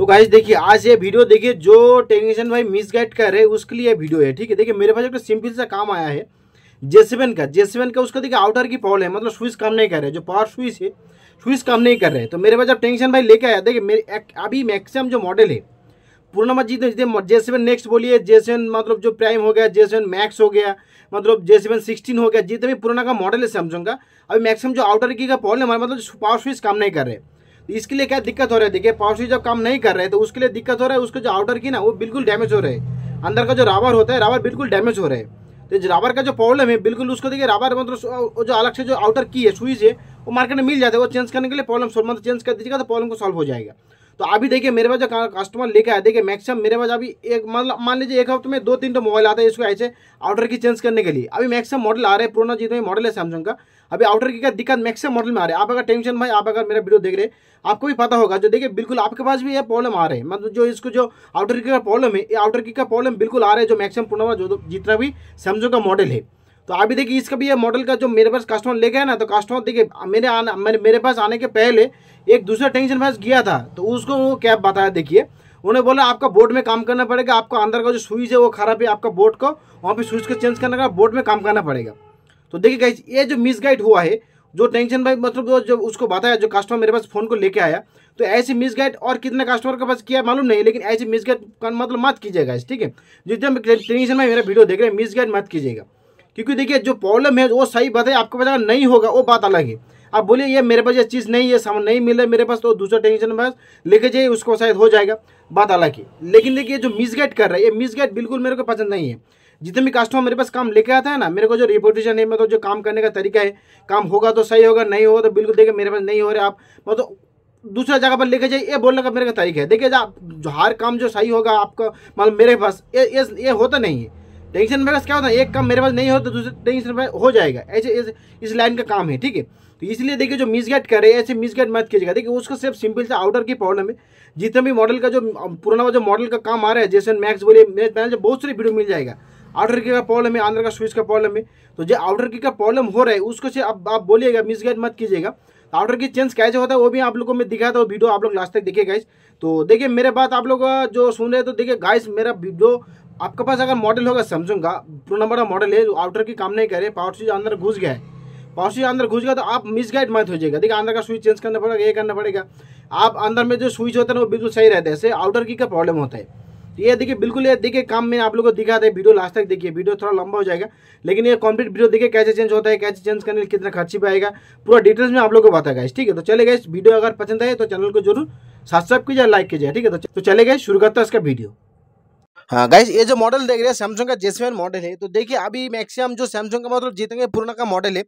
तो गाइज देखिए आज ये वीडियो देखिए जो टेक्नीशियन भाई मिस गाइड कर रहे हैं उसके लिए वीडियो है ठीक है देखिए मेरे पास एक सिंपल तो सा काम आया है जेसीबेन का जेसीबेन का उसका देखिए आउटर की प्रॉब्लम है मतलब स्विच काम नहीं कर रहे जो पावर स्विच है स्विच काम नहीं कर रहे तो मेरे पास जब टेंशन भाई लेके आया देखिए मेरे अभी मैक्सिमम जो मॉडल है पूर्ण मत जीते जे सेवन नेक्स्ट बोलिए जे सेवन मतलब जो प्राइम हो गया जे सेवन मैक्स हो गया मतलब जे सेवन सिक्सटीन हो गया जितने भी पुराना का मॉडल है सैमसंग का अभी मैक्सिमम जो आउटर की का प्रॉब्लम है मतलब पावर स्विच काम नहीं कर रहे तो इसके लिए क्या दिक्कत हो रही है देखिए स्विच जब काम नहीं कर रहे तो उसके लिए दिक्कत हो रहा है उसके जो आउटर की ना वो बिल्कुल डैमेज हो रहे हैं अंदर का जो रावर होता है रावर बिल्कुल डैमेज हो रहे है तो रावर का जो प्रॉब्लम है बिल्कुल उसको देखिए रावर मतलब जो अलग से जो आउटर की है स्विच है वो मार्केट में मिल जाता है वो चेंज करने के लिए प्रॉब्लम मतलब चेंज कर दीजिएगा तो प्रॉब्लम को सॉल्व हो जाएगा तो अभी देखिए मेरे पास जो कस्टमर लेके आया देखिए मैक्सिमम मेरे पास अभी एक मतलब मान लीजिए एक हफ्ते में दो तीन तो मोबाइल आता है इसको ऐसे आउटर की चेंज करने के लिए अभी मैक्सिमम मॉडल आ रहे हैं पुराना जितने मॉडल है सैमसंग का अभी आउटर की क्या दिक्कत मैक्सिमम मॉडल में आ रही है आप अगर टेंशन भाई आप अगर मेरा वीडियो देख रहे आपको भी पता होगा जो देखिए बिल्कुल आपके पास भी ये प्रॉब्लम आ रहे हैं मतलब जो इसको जो आउटर की का प्रॉब्लम है ये आउटर की का प्रॉब्लम बिल्कुल आ रहा है जो मैक्सिमम पूर्णवा जो जितना भी समझो का मॉडल है तो अभी देखिए इसका भी ये मॉडल का जो मेरे पास कस्टमर ले गया ना तो कस्टमर देखिए मेरे आना मेरे मेरे पास आने के पहले एक दूसरा टेंशन पास गया था तो उसको वो कैब बताया देखिए उन्हें बोला आपका बोर्ड में काम करना पड़ेगा आपको अंदर का जो स्विच है वो खराब है आपका बोर्ड को वहाँ पे स्विच को चेंज करना बोर्ड में काम करना पड़ेगा तो देखिए गाइज ये जो मिसगाइड हुआ है जो टेंशन भाई मतलब जो उसको बताया जो कस्टमर मेरे पास फ़ोन को लेके आया तो ऐसी मिसगाइड और कितने कस्टमर के पास किया मालूम नहीं लेकिन ऐसी मिसगाइड का मतलब मत कीजिएगा इस ठीक है जितने टेंशन भाई मेरा वीडियो देख रहे हैं मिसगाइड मत कीजिएगा क्योंकि देखिए जो प्रॉब्लम है वो सही बात है आपको पता नहीं होगा वो बात अलग है आप बोलिए ये मेरे पास ये चीज़ नहीं है सामान नहीं मिल रहा है मेरे पास तो दूसरा टेंशन पास लेके जाइए उसको शायद हो जाएगा बात अलग है लेकिन देखिए जो मिसगाइड कर रहा है ये मिसगाइड बिल्कुल मेरे को पसंद नहीं है जितने भी कस्टमर मेरे पास काम लेके आता है ना मेरे को जो रिपोर्टेशन है मतलब जो काम करने का तरीका है काम होगा तो सही होगा नहीं होगा तो बिल्कुल देखिए मेरे पास नहीं हो रहा आप मतलब दूसरा जगह पर लेके जाइए ये बोलने का मेरे का तरीका है देखिए हर काम जो सही होगा आपका मतलब मेरे पास ये ये होता नहीं है टेंशन मेरे पास क्या होता है एक काम मेरे पास नहीं होता तो दूसरे टेंशन हो जाएगा ऐसे इस, लाइन का काम है ठीक है तो इसलिए देखिए जो मिस मिसगाइड करे ऐसे मिस गेट मत कीजिएगा देखिए उसका सिर्फ सिंपल सा आउटर की प्रॉब्लम है जितने भी मॉडल का जो पुराना जो मॉडल का काम आ रहा है जैसे मैक्स बोलिए मेरे बहुत सारी वीडियो मिल जाएगा आउटर की का प्रॉब्लम है अंदर का स्विच का प्रॉब्लम है तो जो आउटर की का प्रॉब्लम हो रहा है उसको से अब आप बोलिएगा गाइड मत कीजिएगा तो आउटर की चेंज कैसे होता है वो भी आप लोगों को मैं दिखाया था वीडियो आप लोग लास्ट तक देखिए गाइस तो देखिए मेरे बात आप लोग जो सुन रहे हैं तो देखिए गाइस मेरा जो आपके पास अगर मॉडल होगा सैमसंग का पुराना बड़ा मॉडल है जो आउटर की काम नहीं करे पावर स्विच अंदर घुस गया है पावर स्विच अंदर घुस गया तो आप गाइड मत हो जाएगा देखिए अंदर का स्विच चेंज करना पड़ेगा ये करना पड़ेगा आप अंदर में जो स्विच होता है ना वो बिल्कुल सही रहता है ऐसे आउटर की का प्रॉब्लम होता है तो ये देखिए बिल्कुल ये देखिए काम में आप लोगों को दिखा था वीडियो लास्ट तक देखिए वीडियो थोड़ा लंबा हो जाएगा लेकिन ये कंप्लीट वीडियो देखिए कैसे चेंज होता है कैसे चेंज करने कितना खर्ची भी आएगा पूरा डिटेल्स में आप लोग को गया ठीक है तो चले गए वीडियो अगर पसंद आए तो चैनल को जरूर सब्सक्राइब कीजिए लाइक कीजिए ठीक है तो, तो चले गए शुरू करता है इसका वीडियो हाँ गाइज ये जो मॉडल देख रहे हैं सैमसंग का जेसवन मॉडल है तो देखिए अभी मैक्सिमम जो सैमसंग का मतलब जितने पुराना का मॉडल है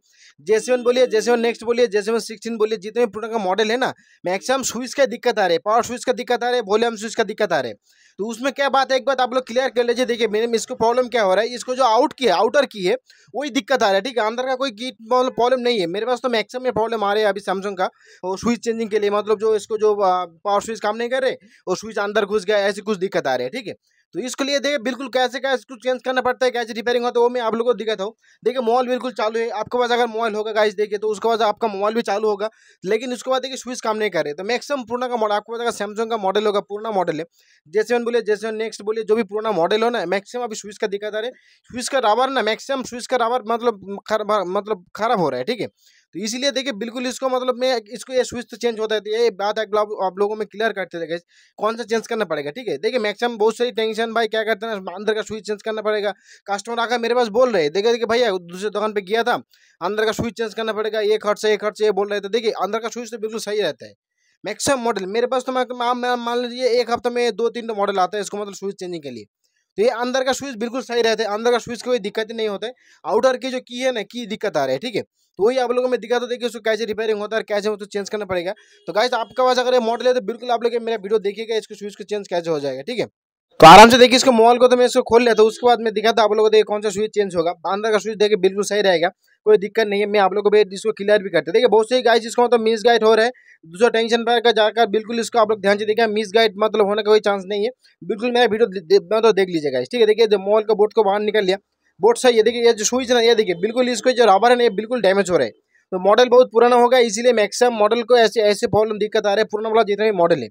जेसवन बोलिए जेसवन नेक्स्ट बोलिए जेसवन सिक्सटीन बोलिए जितने पुराना का मॉडल है ना मैक्सिमम स्विच का दिक्कत आ रही है पावर स्विच का दिक्कत आ रही है वॉल्यूम स्विच का दिक्कत आ रहा है तो उसमें क्या बात है एक बात आप लोग क्लियर कर लीजिए देखिए मेरे में इसको प्रॉब्लम क्या हो रहा है इसको जो आउट की है आउटर की है वही दिक्कत आ रहा है ठीक है अंदर का कोई गीट मतलब प्रॉब्लम नहीं है मेरे पास तो मैक्सिमम में प्रॉब्लम आ रही है अभी सैमसंग का और स्विच चेंजिंग के लिए मतलब जो इसको जो पावर स्विच काम नहीं कर रहे और स्विच अंदर घुस गया ऐसी कुछ दिक्कत आ रही है ठीक है तो इसके लिए देखिए बिल्कुल कैसे क्या इसको चेंज करना पड़ता है कैसे रिपेयरिंग होता है वो मैं आप लोगों को दिखाता हूँ देखिए मोबाइल बिल्कुल चालू है आपके पास अगर मोबाइल होगा गाइस देखिए तो उसके बाद आपका मोबाइल भी चालू होगा लेकिन उसके बाद देखिए स्विच काम नहीं कर रहे तो मैक्सिमम पुराना का मॉडल आपके पास अगर सैमसंग का मॉडल होगा पुराना मॉडल है जैसे वन बोलिए जैसे नेक्स्ट बोलिए जो भी पुराना मॉडल हो ना मैक्सिमम अभी स्विच का दिक्कत आ रहा है स्विच का रावर ना मैक्सिमम स्विच का रावर मतलब मतलब खराब हो रहा है ठीक है तो इसीलिए देखिए बिल्कुल इसको मतलब मैं इसको ये स्विच तो चेंज होता है तो ये बात है आप लोगों में क्लियर करते थे कौन सा चेंज करना पड़ेगा ठीक है देखिए मैक्सिमम बहुत सारी टेंशन भाई क्या करते हैं अंदर का स्विच चेंज करना पड़ेगा कस्टमर आकर मेरे पास बोल रहे देखिए देखिए भैया दूसरे दुकान पर गया था अंदर का स्विच चेंज करना पड़ेगा ये खर्च ये खर्च ये बोल रहे थे देखिए अंदर का स्विच तो बिल्कुल सही रहता है मैक्सिमम मॉडल मेरे पास तो मैं मान लीजिए एक हफ्ते में दो तीन मॉडल तो आता है इसको मतलब स्विच चेंजिंग के लिए तो ये अंदर का स्विच बिल्कुल सही रहता है अंदर का स्विच कोई दिक्कत ही नहीं होता है आउटर की जो की है ना की दिक्कत आ रही है ठीक है तो वही आप लोगों में दिक्कत होती है कि उसको कैसे रिपेयरिंग होता है कैसे उसको चेंज तो करना पड़ेगा तो कैसे आपका पास अगर मॉडल है तो बिल्कुल आप लोग मेरा वीडियो देखिएगा इसको स्विच को चेंज कैसे हो जाएगा ठीक है तो आराम से देखिए इसको मोबाइल को तो मैं इसको खोल लिया था उसके बाद मैं दिखा था आप लोगों को देखिए कौन सा स्विच चेंज होगा अंदर का स्विच देखिए बिल्कुल सही रहेगा कोई दिक्कत नहीं है मैं आप लोगों को इसको क्लियर भी करते देखिए बहुत सही गाइड इसको मतलब मिस गाइड हो रहे है दूसरा टेंशन पर जाकर बिल्कुल इसको आप लोग ध्यान से देखें मिस गाइड मतलब होने का कोई चांस नहीं है बिल्कुल मेरा वीडियो तो देख लीजिएगा ठीक है देखिए जो मॉल का बोर्ड को बाहर निकल लिया बोर्ड सही है देखिए ये जो स्विच ना ये देखिए बिल्कुल इसको जो रबर है ना ये बिल्कुल डैमेज हो रहा है तो मॉडल बहुत पुराना होगा इसीलिए मैक्सिमम मॉडल को ऐसे ऐसे प्रॉब्लम दिक्कत आ रहा है पुराना वाला जितना भी मॉडल है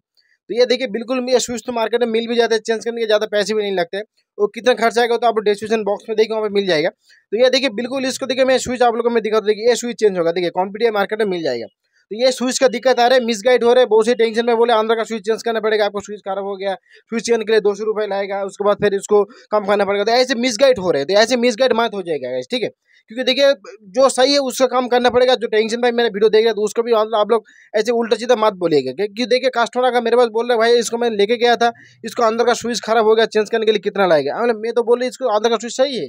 तो ये देखिए बिल्कुल ये स्विच तो मार्केट में मिल भी जाते हैं चेंज करने के ज़्यादा पैसे भी नहीं लगते और कितना खर्च आएगा तो आप डिस्क्रिप्शन बॉक्स में देखिए वहाँ पर मिल जाएगा तो ये देखिए बिल्कुल इसको देखिए मैं स्विच आप लोगों को मैं दिखा तो देखिए ये स्विच चेंज होगा देखिए कॉम्पिटिव मार्केट में मिल जाएगा तो ये स्विच का दिक्कत आ रहा है मिसगाइड हो रहे बहुत ही टेंशन में बोले आंध्र का स्विच चेंज करना पड़ेगा आपको स्विच खराब हो गया स्विच चेंज के लिए दो सौ रुपये लाएगा उसके बाद फिर इसको कम करना पड़ेगा तो ऐसे मिसगाइड हो रहे तो ऐसे मिसगाइड मत हो जाएगा ठीक है क्योंकि देखिए जो सही है उसका काम करना पड़ेगा जो टेंशन भाई मैंने वीडियो देख रहा तो उसको भी आप लोग ऐसे उल्टा सीधा मत बोलिएगा क्योंकि देखिए कस्टमर का मेरे पास बोल रहे भाई इसको मैंने लेके गया था इसको अंदर का स्विच खराब हो गया चेंज करने के लिए कितना लाएगा मैं तो बोल रही इसको अंदर का स्विच सही है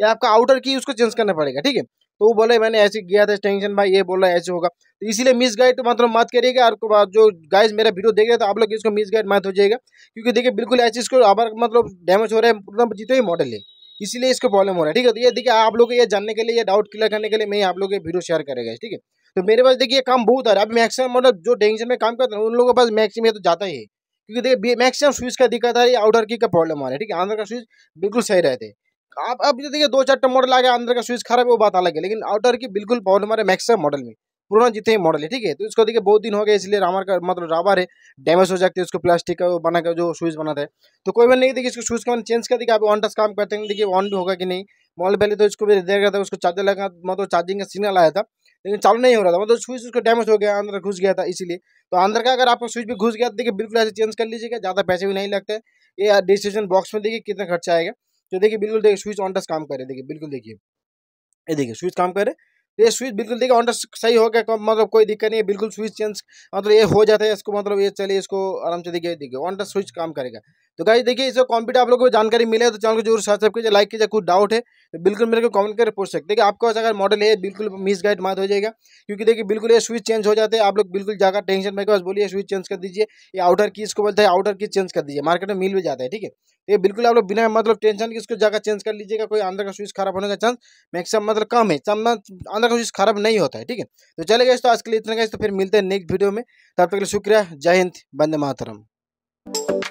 या आपका आउटर की उसको चेंज करना पड़ेगा ठीक है तो वो बोले मैंने ऐसे किया था टेंशन भाई ये बोला ऐसे होगा तो इसीलिए मिस गाइड तो मतलब मत करिएगा और जो गाइज मेरा वीडियो देख रहे तो आप लोग इसको मिस गाइड मत हो जाएगा क्योंकि देखिए बिल्कुल ऐसे इसको आभार मतलब डैमेज हो रहा है मतलब जितने ही मॉडल है इसीलिए इसको प्रॉब्लम हो रहा है ठीक है तो ये देखिए आप लोग ये जानने के लिए ये डाउट क्लियर करने के लिए मैं आप लोग ये वीडियो शेयर करेगा ठीक है तो मेरे पास देखिए काम बहुत आ रहा है अब मैक्सिमम मतलब जो टेंशन में काम करते हैं उन लोगों के पास मैक्सिमम ये तो जाता ही है क्योंकि देखिए मैक्सिमम स्विच का दिक्कत आ रही है आउटर की का प्रॉब्लम आ रहा है ठीक है आंध्र का स्विच बिल्कुल सही रहते हैं आप अब देखिए दो चार मॉडल आ गया अंदर का स्विच खराब है वो बात अलग है लेकिन आउटर की बिल्कुल पावर हमारे मैक्सिमम मॉडल में पुराना जितने मॉडल है ठीक है तो इसको देखिए बहुत दिन हो गया इसलिए रामर का मतलब राबर है डैमेज हो जाती है उसको प्लास्टिक का बना कर जो स्विच बना है तो कोई बात नहीं देखिए इसको स्विच का चेंज कर देखिए आप ऑन टच काम करते हैं देखिए ऑन भी होगा कि नहीं मॉडल पहले तो इसको भी देख था उसको चार्जर लगा मतलब चार्जिंग का सिग्नल आया था लेकिन चालू नहीं हो रहा था मतलब स्विच उसको डैमेज हो गया अंदर घुस गया था इसीलिए तो अंदर का अगर आपको स्विच भी घुस गया तो देखिए बिल्कुल ऐसे चेंज कर लीजिएगा ज़्यादा पैसे भी नहीं लगते ये डिस्ट्रीब्यूशन बॉक्स में देखिए कितना खर्चा आएगा जो तो देखिए बिल्कुल देखिए स्विच ऑन टच काम करे देखिए बिल्कुल देखिए ये देखिए स्विच काम करे ये स्विच बिल्कुल देखिए ऑन टच सही हो गया मतलब कोई दिक्कत नहीं है बिल्कुल स्विच चेंज मतलब ये हो जाता है इसको मतलब ये चलिए इसको आराम से देखिए देखिए ऑन टच स्विच काम करेगा तो गाइज देखिए इसका कॉम्पिट आप लोग को जानकारी मिले तो चैनल को जरूर सब्सक्राइब कीजिए लाइक कीजिए कुछ डाउट है तो बिल्कुल मेरे को कमेंट करके पूछ सकते हैं आपके पास अगर मॉडल है बिल्कुल मिस गाइड मत हो जाएगा क्योंकि देखिए बिल्कुल ये स्विच चेंज हो जाते हैं आप लोग बिल्कुल जाकर टेंशन मेरे पास बोलिए स्विच चेंज कर दीजिए ये आउटर की इसको बोलता है आउटर की चेंज कर दीजिए मार्केट में मिल भी जाता है ठीक है तो ये बिल्कुल आप लोग बिना मतलब टेंशन की इसको जाकर चेंज कर लीजिएगा कोई अंदर का स्विच खराब होने का चांस मैक्सिमम मतलब कम है अंदर का स्विच खराब नहीं होता है ठीक है तो चले गए तो आज के लिए इतना का तो फिर मिलते हैं नेक्स्ट वीडियो में तब तक के लिए शुक्रिया जय हिंद बंदे मातरम